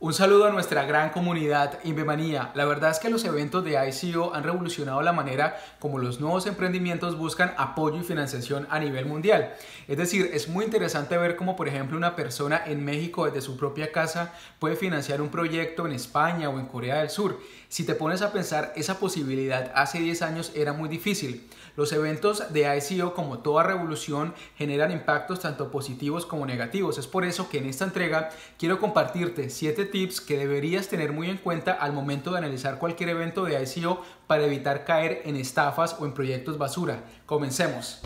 Un saludo a nuestra gran comunidad Invemanía. La verdad es que los eventos de ICO han revolucionado la manera como los nuevos emprendimientos buscan apoyo y financiación a nivel mundial. Es decir, es muy interesante ver cómo, por ejemplo, una persona en México desde su propia casa puede financiar un proyecto en España o en Corea del Sur. Si te pones a pensar, esa posibilidad hace 10 años era muy difícil. Los eventos de ICO, como toda revolución, generan impactos tanto positivos como negativos. Es por eso que en esta entrega quiero compartirte 7 tips que deberías tener muy en cuenta al momento de analizar cualquier evento de ICO para evitar caer en estafas o en proyectos basura. Comencemos.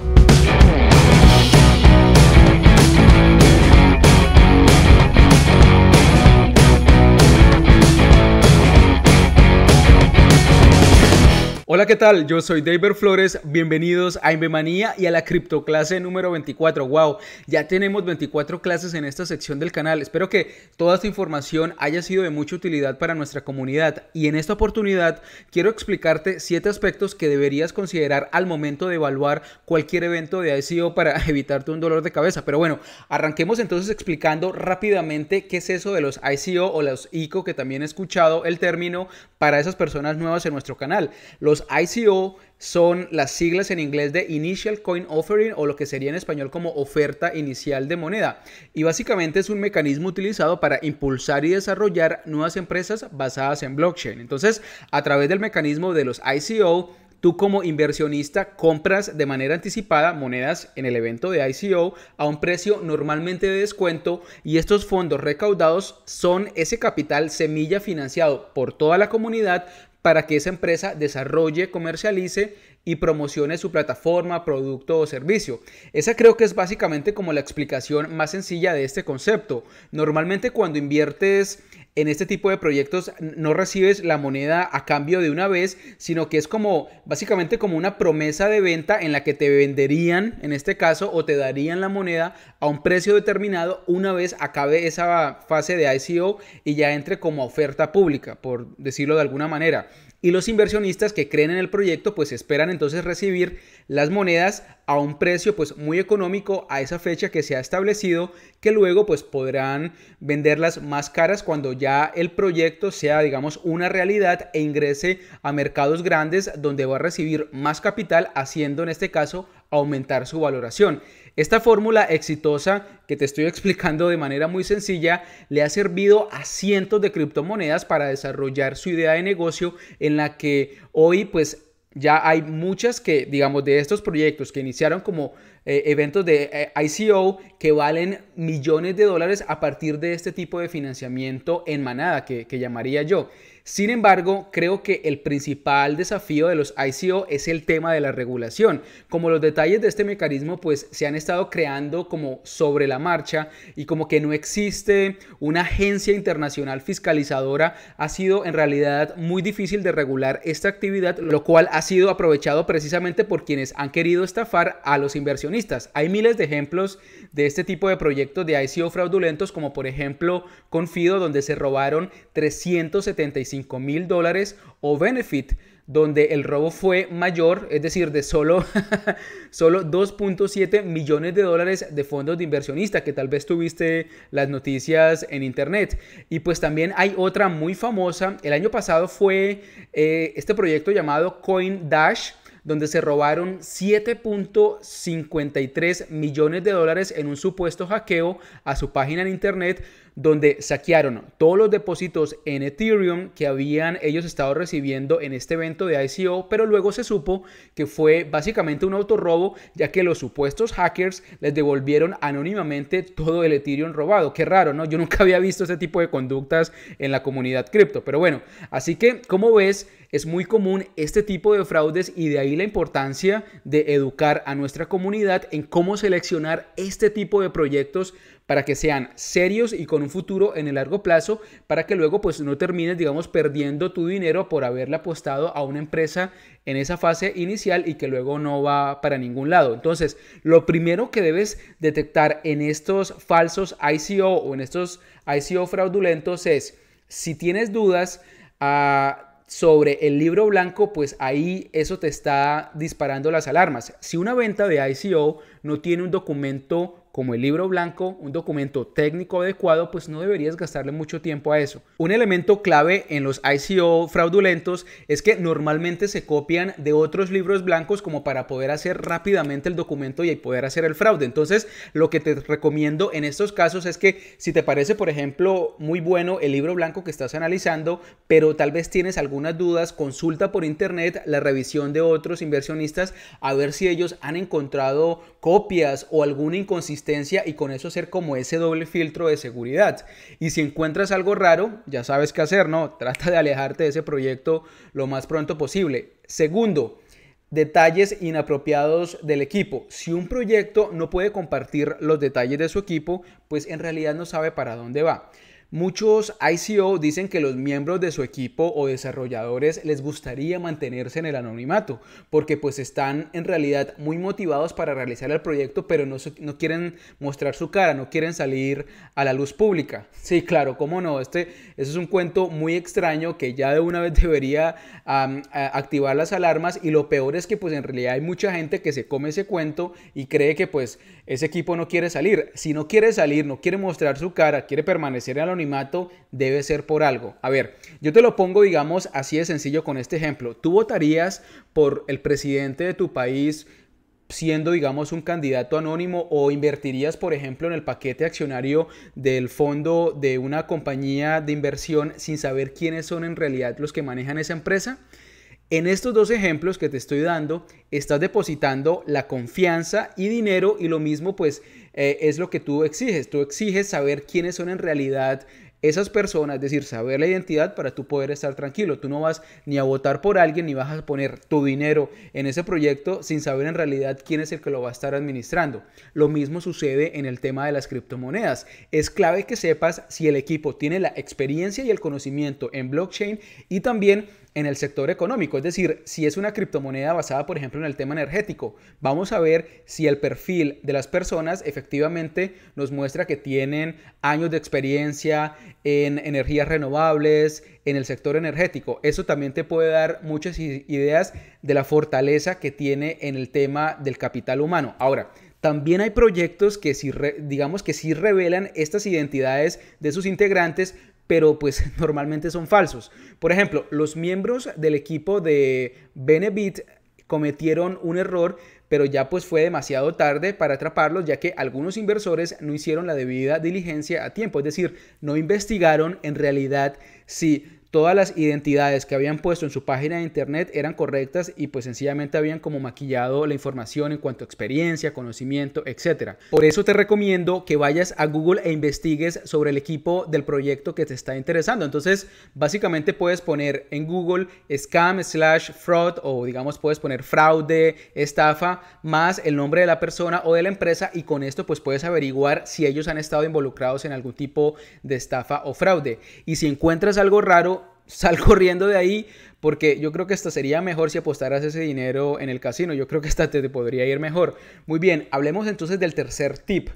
Hola, ¿qué tal? Yo soy David Flores, bienvenidos a Invemanía y a la criptoclase número 24. ¡Wow! Ya tenemos 24 clases en esta sección del canal. Espero que toda esta información haya sido de mucha utilidad para nuestra comunidad y en esta oportunidad quiero explicarte 7 aspectos que deberías considerar al momento de evaluar cualquier evento de ICO para evitarte un dolor de cabeza. Pero bueno, arranquemos entonces explicando rápidamente qué es eso de los ICO o los ICO, que también he escuchado el término para esas personas nuevas en nuestro canal. Los ICO son las siglas en inglés de Initial Coin Offering o lo que sería en español como oferta inicial de moneda. Y básicamente es un mecanismo utilizado para impulsar y desarrollar nuevas empresas basadas en blockchain. Entonces, a través del mecanismo de los ICO, Tú como inversionista compras de manera anticipada monedas en el evento de ICO a un precio normalmente de descuento y estos fondos recaudados son ese capital semilla financiado por toda la comunidad para que esa empresa desarrolle, comercialice y promocione su plataforma, producto o servicio. Esa creo que es básicamente como la explicación más sencilla de este concepto. Normalmente cuando inviertes en este tipo de proyectos no recibes la moneda a cambio de una vez, sino que es como básicamente como una promesa de venta en la que te venderían, en este caso, o te darían la moneda a un precio determinado una vez acabe esa fase de ICO y ya entre como oferta pública, por decirlo de alguna manera. Y los inversionistas que creen en el proyecto pues esperan entonces recibir las monedas a un precio pues muy económico a esa fecha que se ha establecido que luego pues podrán venderlas más caras cuando ya el proyecto sea digamos una realidad e ingrese a mercados grandes donde va a recibir más capital haciendo en este caso aumentar su valoración. Esta fórmula exitosa que te estoy explicando de manera muy sencilla le ha servido a cientos de criptomonedas para desarrollar su idea de negocio en la que hoy pues ya hay muchas que, digamos, de estos proyectos que iniciaron como eh, eventos de eh, ICO que valen millones de dólares a partir de este tipo de financiamiento en manada, que llamaría yo. Sin embargo, creo que el principal desafío de los ICO es el tema de la regulación. Como los detalles de este mecanismo pues se han estado creando como sobre la marcha y como que no existe una agencia internacional fiscalizadora, ha sido en realidad muy difícil de regular esta actividad, lo cual ha sido aprovechado precisamente por quienes han querido estafar a los inversionistas. Hay miles de ejemplos de este tipo de proyectos de ICO fraudulentos, como por ejemplo Confido, donde se robaron 375 mil dólares, o Benefit, donde el robo fue mayor, es decir, de solo, solo 2.7 millones de dólares de fondos de inversionista, que tal vez tuviste las noticias en internet. Y pues también hay otra muy famosa, el año pasado fue eh, este proyecto llamado CoinDash, donde se robaron 7.53 millones de dólares en un supuesto hackeo a su página en internet donde saquearon todos los depósitos en Ethereum que habían ellos estado recibiendo en este evento de ICO, pero luego se supo que fue básicamente un autorrobo, ya que los supuestos hackers les devolvieron anónimamente todo el Ethereum robado. Qué raro, ¿no? Yo nunca había visto ese tipo de conductas en la comunidad cripto, pero bueno, así que como ves, es muy común este tipo de fraudes y de ahí la importancia de educar a nuestra comunidad en cómo seleccionar este tipo de proyectos para que sean serios y con un futuro en el largo plazo, para que luego pues no termines, digamos, perdiendo tu dinero por haberle apostado a una empresa en esa fase inicial y que luego no va para ningún lado. Entonces, lo primero que debes detectar en estos falsos ICO o en estos ICO fraudulentos es, si tienes dudas, ah, sobre el libro blanco, pues ahí eso te está disparando las alarmas. Si una venta de ICO no tiene un documento como el libro blanco, un documento técnico adecuado, pues no deberías gastarle mucho tiempo a eso. Un elemento clave en los ICO fraudulentos es que normalmente se copian de otros libros blancos como para poder hacer rápidamente el documento y poder hacer el fraude. Entonces, lo que te recomiendo en estos casos es que si te parece, por ejemplo, muy bueno el libro blanco que estás analizando, pero tal vez tienes algunas dudas, consulta por internet la revisión de otros inversionistas a ver si ellos han encontrado copias o alguna inconsistencia y con eso ser como ese doble filtro de seguridad. Y si encuentras algo raro, ya sabes qué hacer, ¿no? Trata de alejarte de ese proyecto lo más pronto posible. Segundo, detalles inapropiados del equipo. Si un proyecto no puede compartir los detalles de su equipo, pues en realidad no sabe para dónde va. Muchos ICO dicen que los miembros de su equipo o desarrolladores les gustaría mantenerse en el anonimato, porque pues están en realidad muy motivados para realizar el proyecto, pero no, no quieren mostrar su cara, no quieren salir a la luz pública. Sí, claro, cómo no, este, es un cuento muy extraño que ya de una vez debería activar las alarmas y lo peor es que pues en realidad hay mucha gente que se come ese cuento y cree que pues ese equipo no quiere salir. Si no quiere salir, no quiere mostrar su cara, quiere permanecer en el debe ser por algo. A ver, yo te lo pongo, digamos, así de sencillo con este ejemplo. ¿Tú votarías por el presidente de tu país siendo, digamos, un candidato anónimo o invertirías, por ejemplo, en el paquete accionario del fondo de una compañía de inversión sin saber quiénes son en realidad los que manejan esa empresa? En estos dos ejemplos que te estoy dando, estás depositando la confianza y dinero y lo mismo pues eh, es lo que tú exiges. Tú exiges saber quiénes son en realidad esas personas, es decir, saber la identidad para tú poder estar tranquilo. Tú no vas ni a votar por alguien ni vas a poner tu dinero en ese proyecto sin saber en realidad quién es el que lo va a estar administrando. Lo mismo sucede en el tema de las criptomonedas. Es clave que sepas si el equipo tiene la experiencia y el conocimiento en blockchain y también en el sector económico. Es decir, si es una criptomoneda basada, por ejemplo, en el tema energético, vamos a ver si el perfil de las personas efectivamente nos muestra que tienen años de experiencia en energías renovables, en el sector energético. Eso también te puede dar muchas ideas de la fortaleza que tiene en el tema del capital humano. Ahora, también hay proyectos que sí, digamos que sí revelan estas identidades de sus integrantes, pero pues normalmente son falsos. Por ejemplo, los miembros del equipo de Benebit cometieron un error, pero ya pues fue demasiado tarde para atraparlos, ya que algunos inversores no hicieron la debida diligencia a tiempo, es decir, no investigaron en realidad si todas las identidades que habían puesto en su página de internet eran correctas y pues sencillamente habían como maquillado la información en cuanto a experiencia, conocimiento, etc. Por eso te recomiendo que vayas a Google e investigues sobre el equipo del proyecto que te está interesando. Entonces, básicamente puedes poner en Google scam slash fraud o digamos puedes poner fraude, estafa, más el nombre de la persona o de la empresa y con esto pues puedes averiguar si ellos han estado involucrados en algún tipo de estafa o fraude. Y si encuentras algo raro, sal corriendo de ahí porque yo creo que esta sería mejor si apostaras ese dinero en el casino. Yo creo que esta te, te podría ir mejor. Muy bien, hablemos entonces del tercer tip.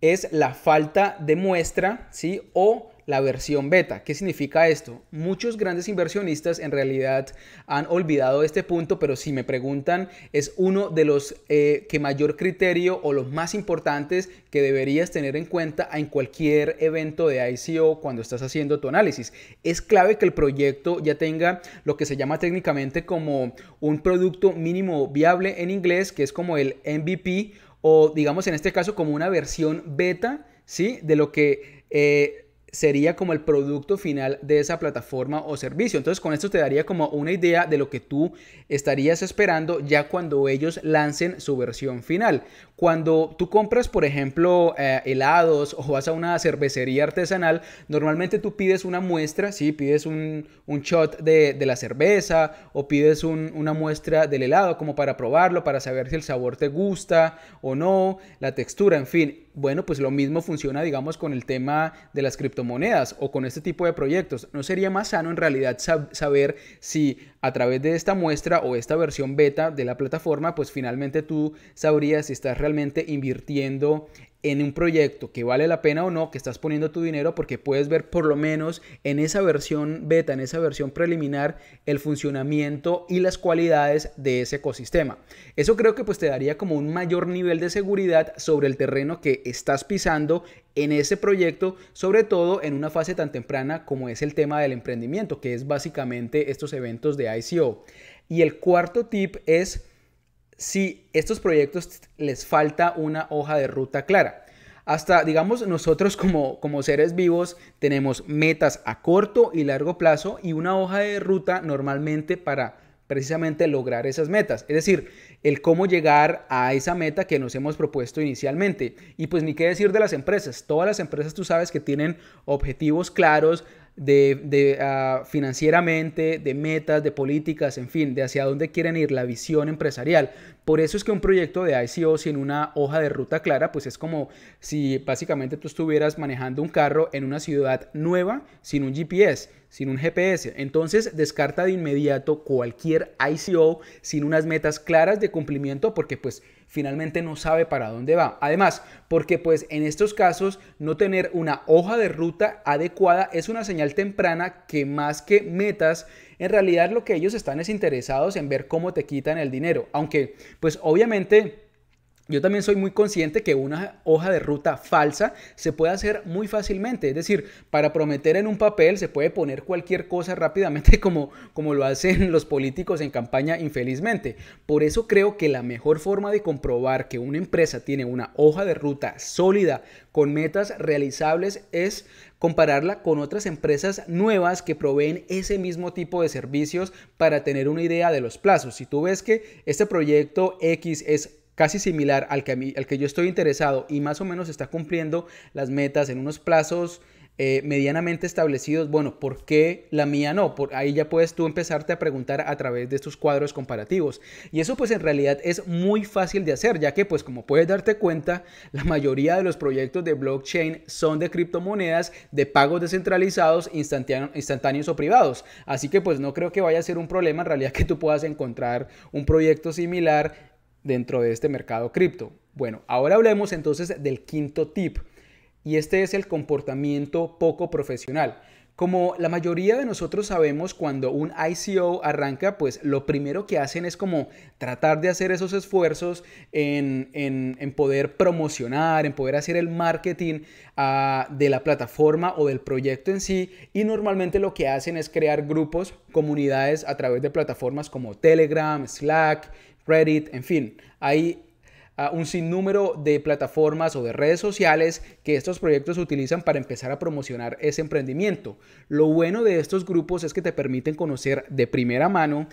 Es la falta de muestra, ¿sí? O la versión beta. ¿Qué significa esto? Muchos grandes inversionistas en realidad han olvidado este punto, pero si me preguntan, es uno de los eh, que mayor criterio o los más importantes que deberías tener en cuenta en cualquier evento de ICO cuando estás haciendo tu análisis. Es clave que el proyecto ya tenga lo que se llama técnicamente como un producto mínimo viable en inglés, que es como el MVP o digamos en este caso como una versión beta, ¿sí? De lo que... Eh, sería como el producto final de esa plataforma o servicio. Entonces con esto te daría como una idea de lo que tú estarías esperando ya cuando ellos lancen su versión final. Cuando tú compras, por ejemplo, eh, helados o vas a una cervecería artesanal, normalmente tú pides una muestra, ¿sí? pides un, shot de, la cerveza o pides una muestra del helado como para probarlo, para saber si el sabor te gusta o no, la textura, en fin. Bueno, pues lo mismo funciona, digamos, con el tema de las criptomonedas monedas o con este tipo de proyectos? ¿No sería más sano en realidad saber si a través de esta muestra o esta versión beta de la plataforma, pues finalmente tú sabrías si estás realmente invirtiendo en un proyecto que vale la pena o no, que estás poniendo tu dinero porque puedes ver por lo menos en esa versión beta, en esa versión preliminar, el funcionamiento y las cualidades de ese ecosistema. Eso creo que pues te daría como un mayor nivel de seguridad sobre el terreno que estás pisando en ese proyecto, sobre todo en una fase tan temprana como es el tema del emprendimiento, que es básicamente estos eventos de ICO. Y el cuarto tip es si estos proyectos les falta una hoja de ruta clara. Hasta, digamos, nosotros como, como seres vivos tenemos metas a corto y largo plazo y una hoja de ruta normalmente para precisamente lograr esas metas, es decir, el cómo llegar a esa meta que nos hemos propuesto inicialmente. Y pues ni qué decir de las empresas, todas las empresas tú sabes que tienen objetivos claros, de, ah, financieramente, de metas, de políticas, en fin, de hacia dónde quieren ir, la visión empresarial. Por eso es que un proyecto de ICO sin una hoja de ruta clara, pues es como si básicamente tú estuvieras manejando un carro en una ciudad nueva sin un GPS, sin un GPS. Entonces descarta de inmediato cualquier ICO sin unas metas claras de cumplimiento porque pues finalmente no sabe para dónde va. Además, porque pues en estos casos no tener una hoja de ruta adecuada es una señal temprana que más que metas, en realidad lo que ellos están es interesados en ver cómo te quitan el dinero. Aunque pues obviamente yo también soy muy consciente que una hoja de ruta falsa se puede hacer muy fácilmente. Es decir, para prometer en un papel se puede poner cualquier cosa rápidamente como, como lo hacen los políticos en campaña infelizmente. Por eso creo que la mejor forma de comprobar que una empresa tiene una hoja de ruta sólida con metas realizables es compararla con otras empresas nuevas que proveen ese mismo tipo de servicios para tener una idea de los plazos. Si tú ves que este proyecto X es casi similar al que, que yo estoy interesado y más o menos está cumpliendo las metas en unos plazos eh, medianamente establecidos, bueno, ¿por qué la mía no? Por ahí ya puedes tú empezarte a preguntar a través de estos cuadros comparativos. Y eso pues en realidad es muy fácil de hacer, ya que pues como puedes darte cuenta, la mayoría de los proyectos de blockchain son de criptomonedas, de pagos descentralizados, instantáneos o privados. Así que pues no creo que vaya a ser un problema en realidad que tú puedas encontrar un proyecto similar dentro de este mercado cripto. Bueno, ahora hablemos entonces del quinto tip y este es el comportamiento poco profesional. Como la mayoría de nosotros sabemos, cuando un ICO arranca, pues lo primero que hacen es como tratar de hacer esos esfuerzos en, poder promocionar, en poder hacer el marketing ah, de la plataforma o del proyecto en sí. Y normalmente lo que hacen es crear grupos, comunidades a través de plataformas como Telegram, Slack, Reddit, en fin, hay ah, un sinnúmero de plataformas o de redes sociales que estos proyectos utilizan para empezar a promocionar ese emprendimiento. Lo bueno de estos grupos es que te permiten conocer de primera mano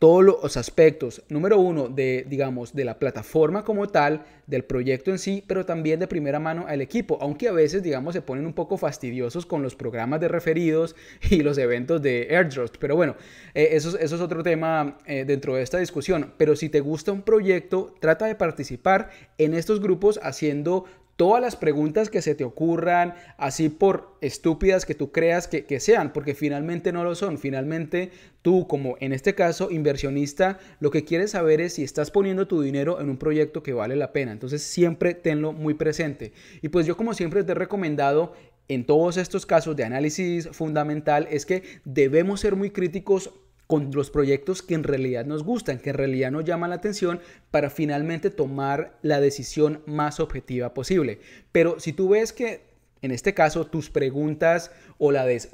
todos los aspectos, número uno, de, digamos, de la plataforma como tal, del proyecto en sí, pero también de primera mano al equipo, aunque a veces, digamos, se ponen un poco fastidiosos con los programas de referidos y los eventos de AirDrop pero bueno, eh, eso, es otro tema eh, dentro de esta discusión, pero si te gusta un proyecto, trata de participar en estos grupos haciendo todas las preguntas que se te ocurran, así por estúpidas que tú creas que, sean, porque finalmente no lo son. Finalmente tú, como en este caso inversionista, lo que quieres saber es si estás poniendo tu dinero en un proyecto que vale la pena. Entonces siempre tenlo muy presente. Y pues yo como siempre te he recomendado en todos estos casos de análisis fundamental es que debemos ser muy críticos con los proyectos que en realidad nos gustan, que en realidad nos llaman la atención para finalmente tomar la decisión más objetiva posible. Pero si tú ves que en este caso, tus preguntas o la, de,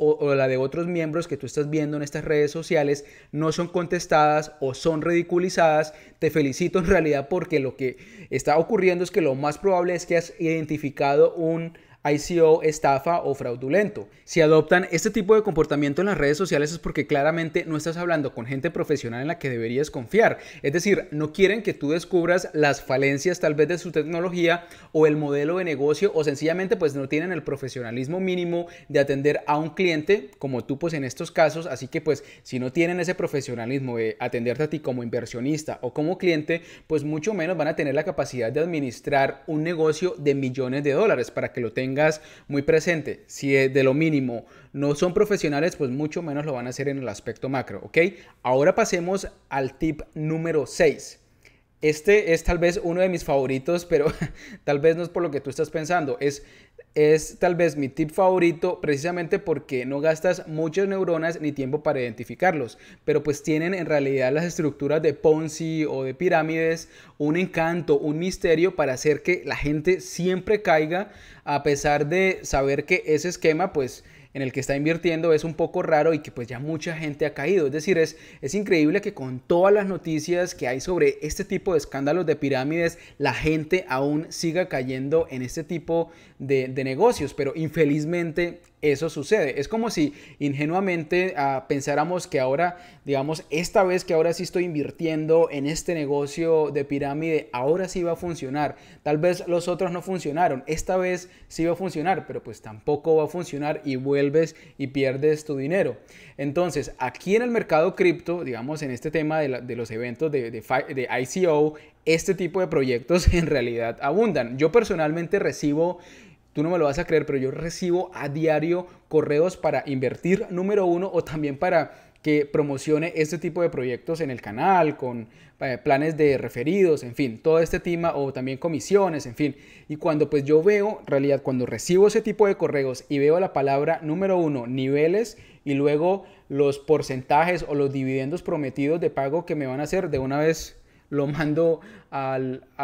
de, otros miembros que tú estás viendo en estas redes sociales no son contestadas o son ridiculizadas. Te felicito en realidad porque lo que está ocurriendo es que lo más probable es que has identificado un ICO e estafa o fraudulento. Si adoptan este tipo de comportamiento en las redes sociales es porque claramente no estás hablando con gente profesional en la que deberías confiar. Es decir, no quieren que tú descubras las falencias tal vez de su tecnología o el modelo de negocio o sencillamente pues no tienen el profesionalismo mínimo de atender a un cliente como tú pues en estos casos. Así que pues si no tienen ese profesionalismo de atenderte a ti como inversionista o como cliente, pues mucho menos van a tener la capacidad de administrar un negocio de millones de dólares para que lo tengan tengas muy presente. Si de lo mínimo no son profesionales, pues mucho menos lo van a hacer en el aspecto macro, ¿ok? Ahora pasemos al tip número 6. Este es tal vez uno de mis favoritos, pero tal vez no es por lo que tú estás pensando. Es, es tal vez mi tip favorito precisamente porque no gastas muchas neuronas ni tiempo para identificarlos. Pero pues tienen en realidad las estructuras de Ponzi o de pirámides, un encanto, un misterio para hacer que la gente siempre caiga a pesar de saber que ese esquema pues en el que está invirtiendo es un poco raro y que pues ya mucha gente ha caído. Es decir, es, es increíble que con todas las noticias que hay sobre este tipo de escándalos de pirámides, la gente aún siga cayendo en este tipo de, de negocios, pero infelizmente eso sucede. Es como si ingenuamente ah, pensáramos que ahora, digamos, esta vez que ahora sí estoy invirtiendo en este negocio de pirámide, ahora sí va a funcionar. Tal vez los otros no funcionaron, esta vez sí va a funcionar, pero pues tampoco va a funcionar y vuelves y pierdes tu dinero. Entonces, aquí en el mercado cripto, digamos, en este tema de, los eventos de ICO, este tipo de proyectos en realidad abundan. Yo personalmente recibo Tú no me lo vas a creer, pero yo recibo a diario correos para invertir número uno o también para que promocione este tipo de proyectos en el canal, con eh, planes de referidos, en fin, todo este tema o también comisiones, en fin. Y cuando pues yo veo, en realidad, cuando recibo ese tipo de correos y veo la palabra número uno, niveles, y luego los porcentajes o los dividendos prometidos de pago que me van a hacer de una vez lo mando a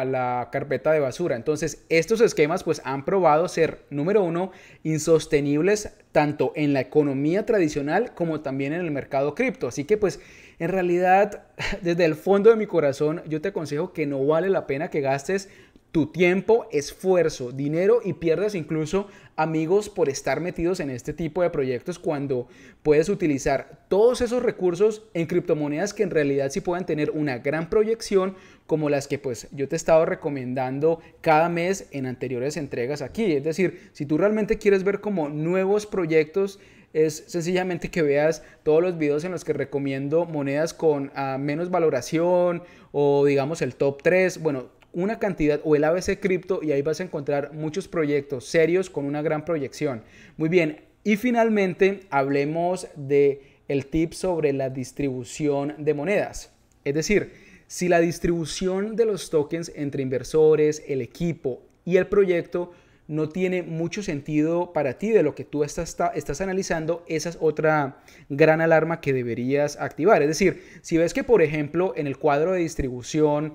la carpeta de basura. Entonces, estos esquemas pues han probado ser, número uno, insostenibles tanto en la economía tradicional como también en el mercado cripto. Así que pues en realidad, desde el fondo de mi corazón, yo te aconsejo que no vale la pena que gastes tu tiempo, esfuerzo, dinero y pierdes incluso amigos por estar metidos en este tipo de proyectos cuando puedes utilizar todos esos recursos en criptomonedas que en realidad sí puedan tener una gran proyección como las que pues yo te he estado recomendando cada mes en anteriores entregas aquí. Es decir, si tú realmente quieres ver como nuevos proyectos es sencillamente que veas todos los videos en los que recomiendo monedas con ah, menos valoración o digamos el top 3. Bueno, una cantidad o el ABC cripto y ahí vas a encontrar muchos proyectos serios con una gran proyección. Muy bien, y finalmente hablemos de el tip sobre la distribución de monedas. Es decir, si la distribución de los tokens entre inversores, el equipo y el proyecto no tiene mucho sentido para ti de lo que tú estás, estás, analizando, esa es otra gran alarma que deberías activar. Es decir, si ves que, por ejemplo, en el cuadro de distribución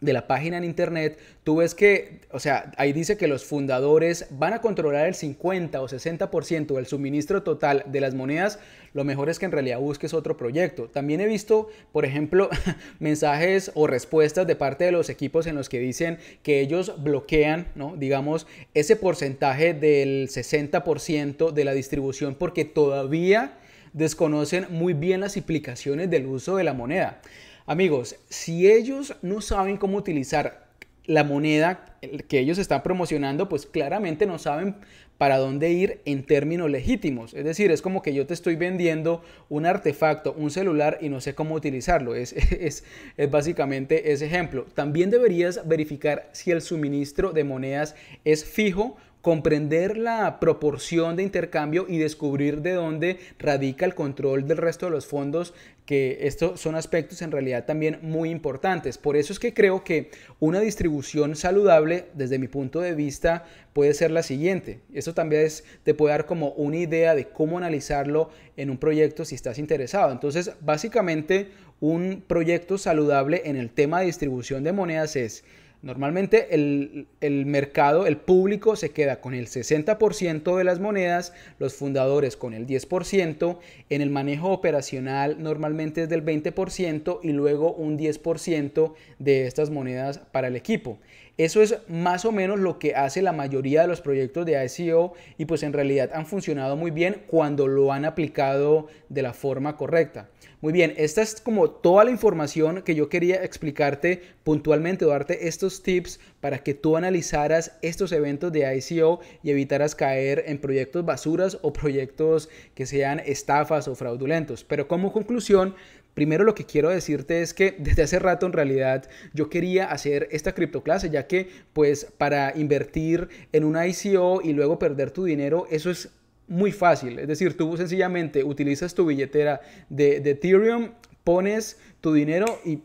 de la página en internet, tú ves que, o sea, ahí dice que los fundadores van a controlar el 50 o 60% del suministro total de las monedas, lo mejor es que en realidad busques otro proyecto. También he visto, por ejemplo, mensajes o respuestas de parte de los equipos en los que dicen que ellos bloquean, ¿no? digamos, ese porcentaje del 60% de la distribución porque todavía desconocen muy bien las implicaciones del uso de la moneda. Amigos, si ellos no saben cómo utilizar la moneda que ellos están promocionando, pues claramente no saben para dónde ir en términos legítimos. Es decir, es como que yo te estoy vendiendo un artefacto, un celular y no sé cómo utilizarlo. Es, básicamente ese ejemplo. También deberías verificar si el suministro de monedas es fijo comprender la proporción de intercambio y descubrir de dónde radica el control del resto de los fondos que estos son aspectos en realidad también muy importantes. Por eso es que creo que una distribución saludable, desde mi punto de vista, puede ser la siguiente. Esto también te puede dar como una idea de cómo analizarlo en un proyecto si estás interesado. Entonces, básicamente, un proyecto saludable en el tema de distribución de monedas es Normalmente el, mercado, el público se queda con el 60% de las monedas, los fundadores con el 10%, en el manejo operacional normalmente es del 20% y luego un 10% de estas monedas para el equipo. Eso es más o menos lo que hace la mayoría de los proyectos de ICO e y pues en realidad han funcionado muy bien cuando lo han aplicado de la forma correcta. Muy bien, esta es como toda la información que yo quería explicarte puntualmente, darte estos tips para que tú analizaras estos eventos de ICO e y evitaras caer en proyectos basuras o proyectos que sean estafas o fraudulentos. Pero como conclusión, Primero lo que quiero decirte es que desde hace rato en realidad yo quería hacer esta criptoclase, ya que pues para invertir en una ICO y luego perder tu dinero, eso es muy fácil. Es decir, tú sencillamente utilizas tu billetera de, de Ethereum, pones tu dinero y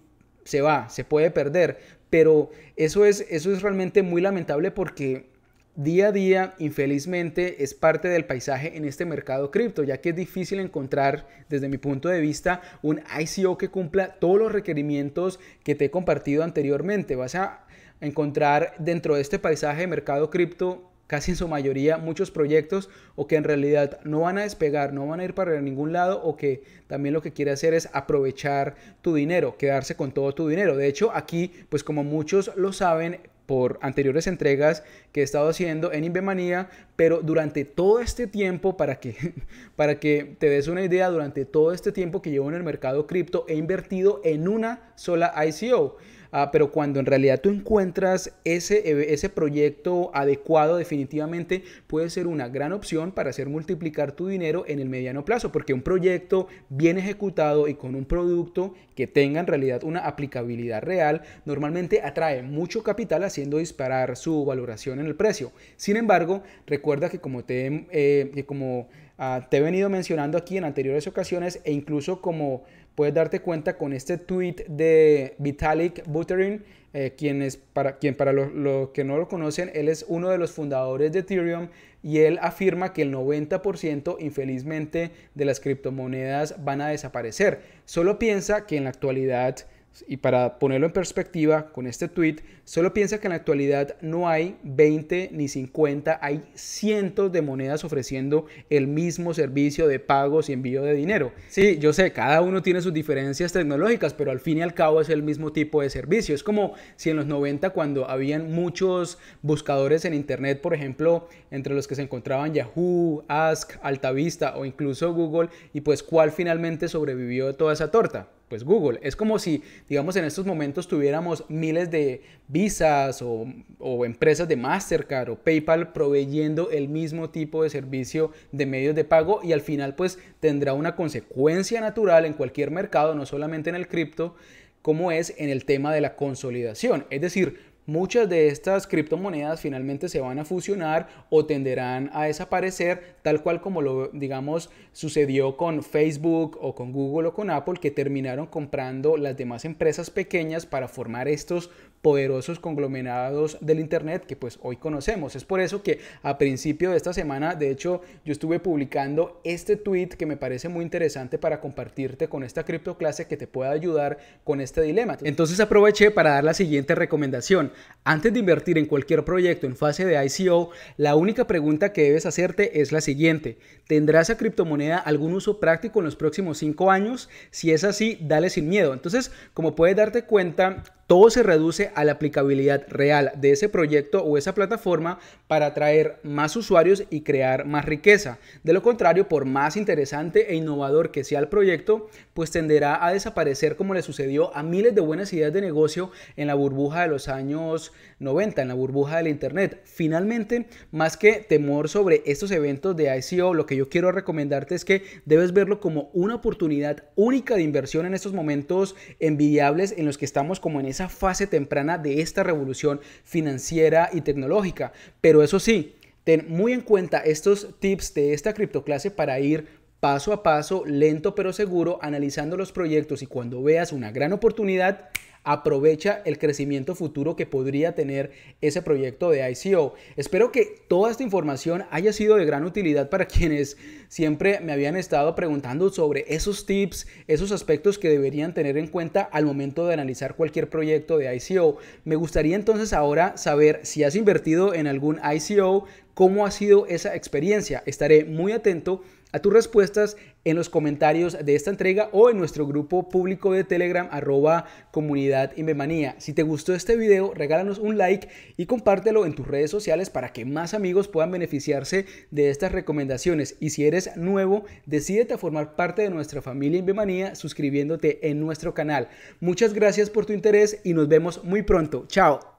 se va, se puede perder. Pero eso es, eso es realmente muy lamentable porque día a día, infelizmente, es parte del paisaje en este mercado cripto, ya que es difícil encontrar, desde mi punto de vista, un ICO que cumpla todos los requerimientos que te he compartido anteriormente. Vas a encontrar dentro de este paisaje de mercado cripto casi en su mayoría muchos proyectos o que en realidad no van a despegar, no van a ir para ningún lado o que también lo que quiere hacer es aprovechar tu dinero, quedarse con todo tu dinero. De hecho, aquí, pues como muchos lo saben, por anteriores entregas que he estado haciendo en Invemanía, pero durante todo este tiempo, para que, para que te des una idea, durante todo este tiempo que llevo en el mercado cripto, he invertido en una sola ICO. Ah, pero cuando en realidad tú encuentras ese, e, ese proyecto adecuado, definitivamente puede ser una gran opción para hacer multiplicar tu dinero en el mediano plazo, porque un proyecto bien ejecutado y con un producto que tenga en realidad una aplicabilidad real, normalmente atrae mucho capital haciendo disparar su valoración en el precio. Sin embargo, recuerda que como te, eh, como, ah, te he venido mencionando aquí en anteriores ocasiones e incluso como puedes darte cuenta con este tweet de Vitalik Buterin, eh, quien, es para, quien para los que no lo conocen, él es uno de los fundadores de Ethereum y él afirma que el 90% infelizmente de las criptomonedas van a desaparecer. Solo piensa que en la actualidad y para ponerlo en perspectiva con este tweet, solo piensa que en la actualidad no hay 20 ni 50, hay cientos de monedas ofreciendo el mismo servicio de pagos y envío de dinero. Sí, yo sé, cada uno tiene sus diferencias tecnológicas, pero al fin y al cabo es el mismo tipo de servicio. Es como si en los 90 cuando habían muchos buscadores en internet, por ejemplo, entre los que se encontraban Yahoo, Ask, Altavista o incluso Google, y pues cuál finalmente sobrevivió de toda esa torta pues Google. Es como si, digamos, en estos momentos tuviéramos miles de visas o, empresas de Mastercard o PayPal proveyendo el mismo tipo de servicio de medios de pago y al final pues tendrá una consecuencia natural en cualquier mercado, no solamente en el cripto, como es en el tema de la consolidación. Es decir, muchas de estas criptomonedas finalmente se van a fusionar o tenderán a desaparecer, tal cual como lo, digamos, sucedió con Facebook o con Google o con Apple, que terminaron comprando las demás empresas pequeñas para formar estos poderosos conglomerados del Internet que pues hoy conocemos. Es por eso que a principio de esta semana, de hecho, yo estuve publicando este tweet que me parece muy interesante para compartirte con esta cripto clase que te pueda ayudar con este dilema. Entonces aproveché para dar la siguiente recomendación. Antes de invertir en cualquier proyecto en fase de ICO, la única pregunta que debes hacerte es la siguiente. ¿Tendrá esa criptomoneda algún uso práctico en los próximos cinco años? Si es así, dale sin miedo. Entonces, como puedes darte cuenta, todo se reduce a la aplicabilidad real de ese proyecto o esa plataforma para atraer más usuarios y crear más riqueza. De lo contrario, por más interesante e innovador que sea el proyecto, pues tenderá a desaparecer como le sucedió a miles de buenas ideas de negocio en la burbuja de los años 90, en la burbuja del Internet. Finalmente, más que temor sobre estos eventos de ICO, lo que yo quiero recomendarte es que debes verlo como una oportunidad única de inversión en estos momentos envidiables en los que estamos como en esa fase temprana de esta revolución financiera y tecnológica. Pero eso sí, ten muy en cuenta estos tips de esta criptoclase para ir paso a paso, lento pero seguro, analizando los proyectos y cuando veas una gran oportunidad, aprovecha el crecimiento futuro que podría tener ese proyecto de ICO. Espero que toda esta información haya sido de gran utilidad para quienes siempre me habían estado preguntando sobre esos tips, esos aspectos que deberían tener en cuenta al momento de analizar cualquier proyecto de ICO. Me gustaría entonces ahora saber si has invertido en algún ICO, cómo ha sido esa experiencia. Estaré muy atento a tus respuestas en los comentarios de esta entrega o en nuestro grupo público de Telegram arroba comunidad Inbemanía. Si te gustó este video, regálanos un like y compártelo en tus redes sociales para que más amigos puedan beneficiarse de estas recomendaciones. Y si eres nuevo, decidete a formar parte de nuestra familia Inbemanía suscribiéndote en nuestro canal. Muchas gracias por tu interés y nos vemos muy pronto. Chao.